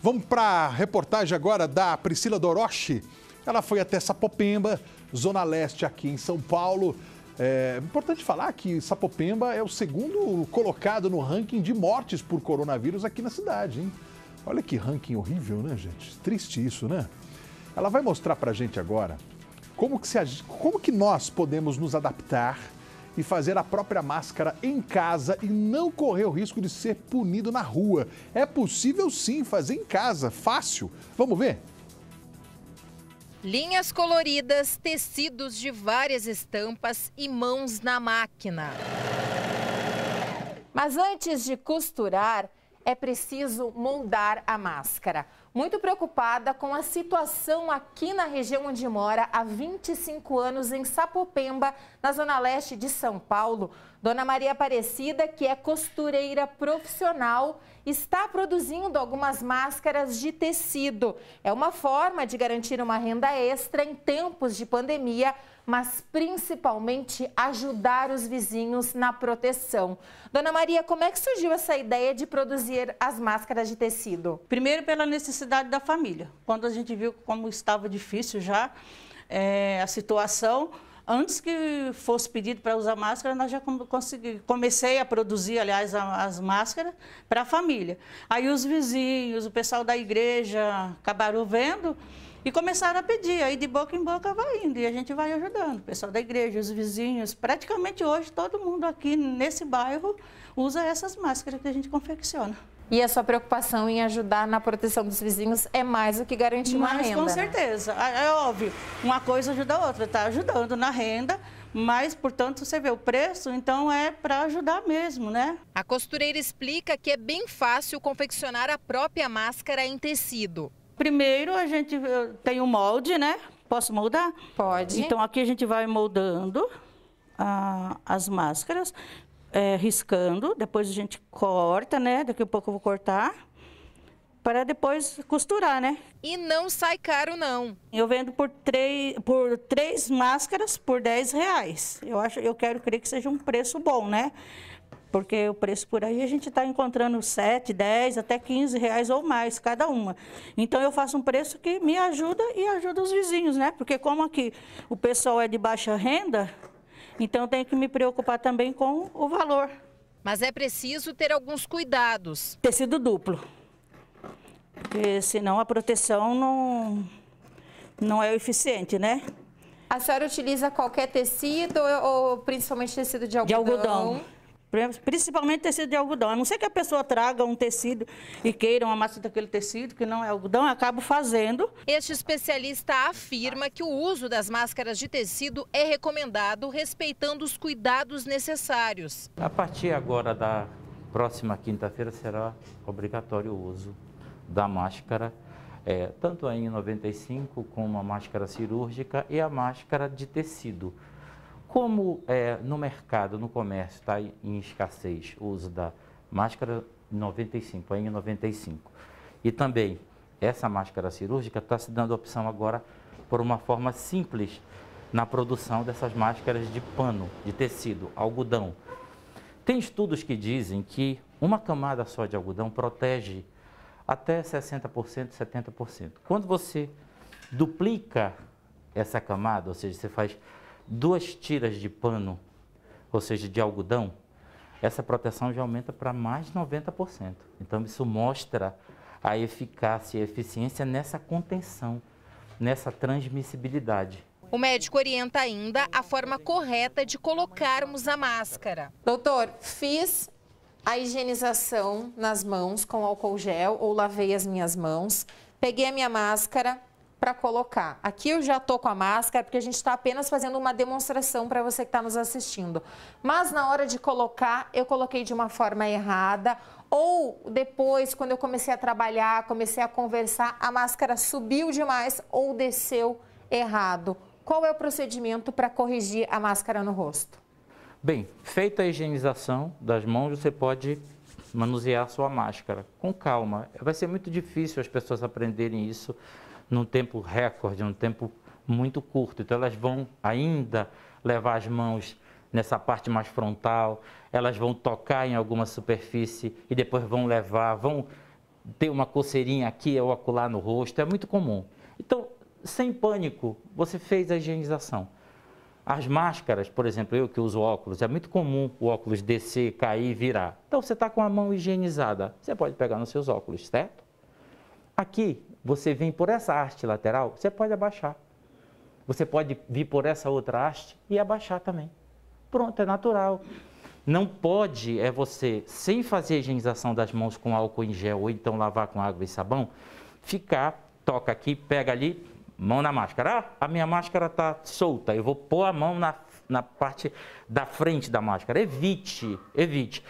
Vamos para a reportagem agora da Priscila Doroche. Ela foi até Sapopemba, Zona Leste, aqui em São Paulo. É importante falar que Sapopemba é o segundo colocado no ranking de mortes por coronavírus aqui na cidade, hein? Olha que ranking horrível, né, gente? Triste isso, né? Ela vai mostrar para a gente agora como que, se, como que nós podemos nos adaptar e fazer a própria máscara em casa e não correr o risco de ser punido na rua. É possível sim fazer em casa, fácil. Vamos ver? Linhas coloridas, tecidos de várias estampas e mãos na máquina. Mas antes de costurar, é preciso moldar a máscara muito preocupada com a situação aqui na região onde mora há 25 anos, em Sapopemba, na zona leste de São Paulo. Dona Maria Aparecida, que é costureira profissional, está produzindo algumas máscaras de tecido. É uma forma de garantir uma renda extra em tempos de pandemia, mas principalmente ajudar os vizinhos na proteção. Dona Maria, como é que surgiu essa ideia de produzir as máscaras de tecido? Primeiro, pela necessidade necessidade da família. Quando a gente viu como estava difícil já é, a situação, antes que fosse pedido para usar máscara, nós já consegui, comecei a produzir, aliás, as máscaras para a família. Aí os vizinhos, o pessoal da igreja acabaram vendo e começaram a pedir. Aí de boca em boca vai indo e a gente vai ajudando. O pessoal da igreja, os vizinhos, praticamente hoje todo mundo aqui nesse bairro usa essas máscaras que a gente confecciona. E a sua preocupação em ajudar na proteção dos vizinhos é mais do que garantir uma renda. Com né? certeza, né? é óbvio. Uma coisa ajuda a outra, está ajudando na renda, mas, portanto, você vê o preço, então é para ajudar mesmo, né? A costureira explica que é bem fácil confeccionar a própria máscara em tecido. Primeiro, a gente eh, tem o um molde, né? Posso moldar? Pode. Então, aqui a gente vai moldando ah, as máscaras é, riscando, depois a gente corta, né? Daqui a pouco eu vou cortar para depois costurar, né? E não sai caro, não. Eu vendo por três, por três máscaras por 10 reais. Eu, acho, eu quero crer que seja um preço bom, né? Porque o preço por aí a gente está encontrando 7, 10, até 15 reais ou mais cada uma. Então eu faço um preço que me ajuda e ajuda os vizinhos, né? Porque como aqui o pessoal é de baixa renda, então eu tenho que me preocupar também com o valor. Mas é preciso ter alguns cuidados. Tecido duplo. Porque senão a proteção não, não é eficiente, né? A senhora utiliza qualquer tecido ou principalmente tecido de algodão? De algodão. Principalmente tecido de algodão. A não ser que a pessoa traga um tecido e queira uma massa daquele tecido, que não é algodão, eu acabo fazendo. Este especialista afirma que o uso das máscaras de tecido é recomendado, respeitando os cuidados necessários. A partir agora da próxima quinta-feira será obrigatório o uso da máscara, é, tanto a N95 como a máscara cirúrgica e a máscara de tecido. Como é, no mercado, no comércio, está em escassez o uso da máscara 95, a N95, e também essa máscara cirúrgica está se dando opção agora por uma forma simples na produção dessas máscaras de pano, de tecido, algodão. Tem estudos que dizem que uma camada só de algodão protege até 60%, 70%. Quando você duplica essa camada, ou seja, você faz duas tiras de pano, ou seja, de algodão, essa proteção já aumenta para mais de 90%. Então, isso mostra a eficácia e a eficiência nessa contenção, nessa transmissibilidade. O médico orienta ainda a forma correta de colocarmos a máscara. Doutor, fiz a higienização nas mãos com álcool gel ou lavei as minhas mãos, peguei a minha máscara, para colocar. Aqui eu já tô com a máscara porque a gente está apenas fazendo uma demonstração para você que está nos assistindo. Mas na hora de colocar, eu coloquei de uma forma errada ou depois, quando eu comecei a trabalhar, comecei a conversar, a máscara subiu demais ou desceu errado. Qual é o procedimento para corrigir a máscara no rosto? Bem, feita a higienização das mãos, você pode manusear a sua máscara com calma. Vai ser muito difícil as pessoas aprenderem isso num tempo recorde, num tempo muito curto. Então elas vão ainda levar as mãos nessa parte mais frontal, elas vão tocar em alguma superfície e depois vão levar, vão ter uma coceirinha aqui ou acolá no rosto, é muito comum. Então, sem pânico, você fez a higienização. As máscaras, por exemplo, eu que uso óculos, é muito comum o óculos descer, cair, virar. Então, você está com a mão higienizada, você pode pegar nos seus óculos, certo? Aqui, você vem por essa haste lateral, você pode abaixar. Você pode vir por essa outra haste e abaixar também. Pronto, é natural. Não pode é você, sem fazer a higienização das mãos com álcool em gel ou então lavar com água e sabão, ficar, toca aqui, pega ali, mão na máscara. Ah, a minha máscara está solta, eu vou pôr a mão na, na parte da frente da máscara. Evite, evite.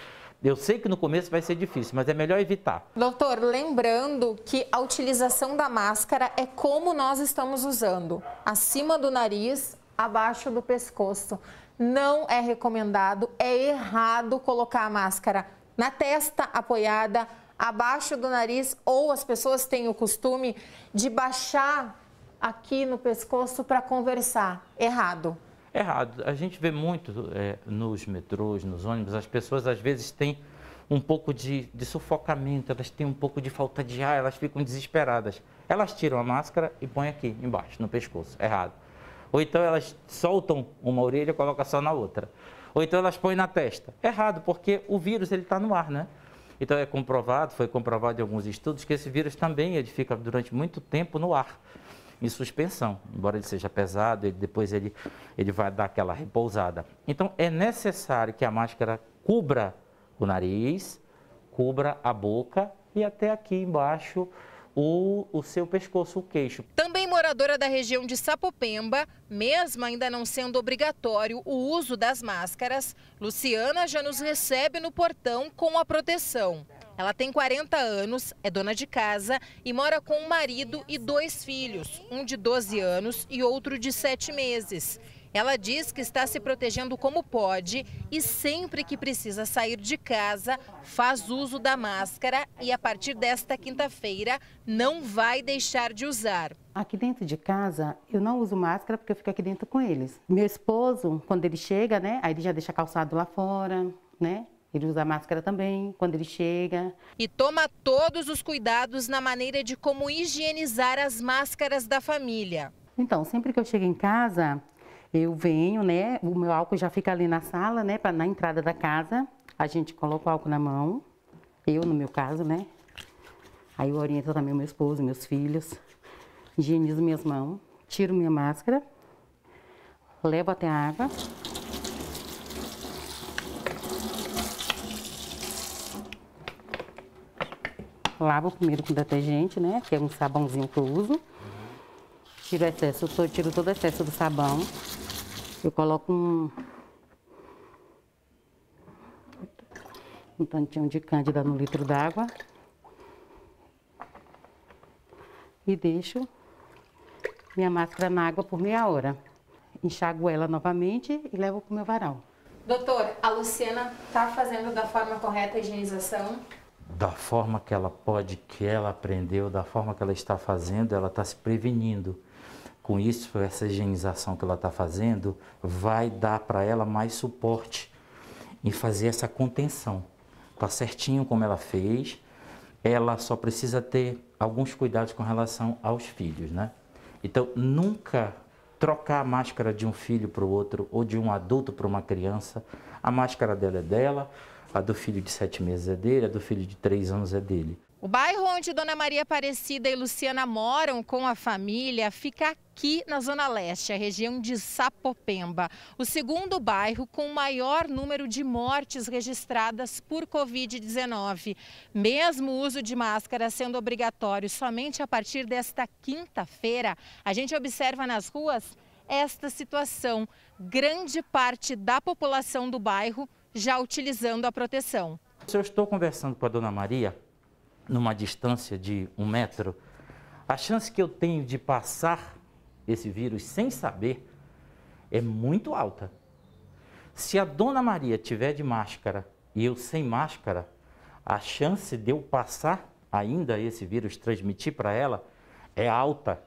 Eu sei que no começo vai ser difícil, mas é melhor evitar. Doutor, lembrando que a utilização da máscara é como nós estamos usando: acima do nariz, abaixo do pescoço. Não é recomendado, é errado colocar a máscara na testa apoiada, abaixo do nariz, ou as pessoas têm o costume de baixar aqui no pescoço para conversar. Errado errado. A gente vê muito é, nos metrôs, nos ônibus, as pessoas às vezes têm um pouco de, de sufocamento, elas têm um pouco de falta de ar, elas ficam desesperadas. Elas tiram a máscara e põem aqui embaixo, no pescoço, errado. Ou então elas soltam uma orelha e colocam só na outra. Ou então elas põem na testa. Errado, porque o vírus ele está no ar, né? Então é comprovado, foi comprovado em alguns estudos, que esse vírus também ele fica durante muito tempo no ar em suspensão, embora ele seja pesado, e depois ele, ele vai dar aquela repousada. Então é necessário que a máscara cubra o nariz, cubra a boca e até aqui embaixo o, o seu pescoço, o queixo. Também moradora da região de Sapopemba, mesmo ainda não sendo obrigatório o uso das máscaras, Luciana já nos recebe no portão com a proteção. Ela tem 40 anos, é dona de casa e mora com um marido e dois filhos, um de 12 anos e outro de 7 meses. Ela diz que está se protegendo como pode e sempre que precisa sair de casa, faz uso da máscara e a partir desta quinta-feira não vai deixar de usar. Aqui dentro de casa, eu não uso máscara porque eu fico aqui dentro com eles. Meu esposo, quando ele chega, né, aí ele já deixa calçado lá fora, né? Ele usa máscara também quando ele chega. E toma todos os cuidados na maneira de como higienizar as máscaras da família. Então, sempre que eu chego em casa, eu venho, né? O meu álcool já fica ali na sala, né? Pra, na entrada da casa. A gente coloca o álcool na mão. Eu, no meu caso, né? Aí eu oriento também o meu esposo, meus filhos. Higienizo minhas mãos, tiro minha máscara, levo até a água, lavo primeiro com detergente, né? Que é um sabãozinho que eu uso. Tiro excesso, eu tiro todo o excesso do sabão. Eu coloco um, um tantinho de cândida no litro d'água. E deixo minha máscara na água por meia hora. Enxago ela novamente e levo para o meu varal. Doutor, a Luciana está fazendo da forma correta a higienização? da forma que ela pode, que ela aprendeu, da forma que ela está fazendo, ela está se prevenindo. Com isso, essa higienização que ela está fazendo vai dar para ela mais suporte em fazer essa contenção. Está certinho como ela fez, ela só precisa ter alguns cuidados com relação aos filhos, né? Então, nunca trocar a máscara de um filho para o outro ou de um adulto para uma criança. A máscara dela é dela, a do filho de sete meses é dele, a do filho de três anos é dele. O bairro onde Dona Maria Aparecida e Luciana moram com a família fica aqui na Zona Leste, a região de Sapopemba, o segundo bairro com o maior número de mortes registradas por Covid-19. Mesmo o uso de máscara sendo obrigatório somente a partir desta quinta-feira, a gente observa nas ruas esta situação. Grande parte da população do bairro já utilizando a proteção. Se eu estou conversando com a dona Maria, numa distância de um metro, a chance que eu tenho de passar esse vírus sem saber é muito alta. Se a dona Maria tiver de máscara e eu sem máscara, a chance de eu passar ainda esse vírus, transmitir para ela, é alta.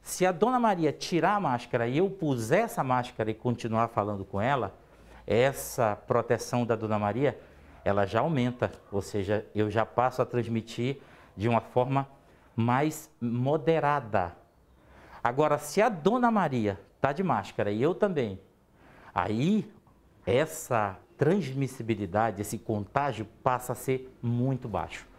Se a dona Maria tirar a máscara e eu puser essa máscara e continuar falando com ela, essa proteção da Dona Maria, ela já aumenta, ou seja, eu já passo a transmitir de uma forma mais moderada. Agora, se a Dona Maria está de máscara e eu também, aí essa transmissibilidade, esse contágio passa a ser muito baixo.